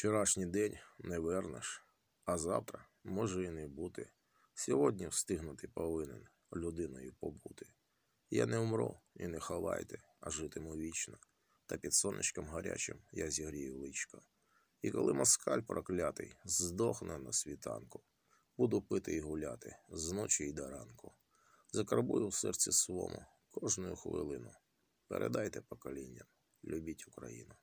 Вчорашній день не вернеш, а завтра може і не бути. Сьогодні встигнути повинен людиною побути. Я не умру і не ховайте, а житиму вічно. Та під сонечком гарячим я зігрію личко. І коли москаль проклятий здохне на світанку, буду пити і гуляти з ночі й до ранку. Закарбую в серці свому кожну хвилину. Передайте поколінням, любіть Україну.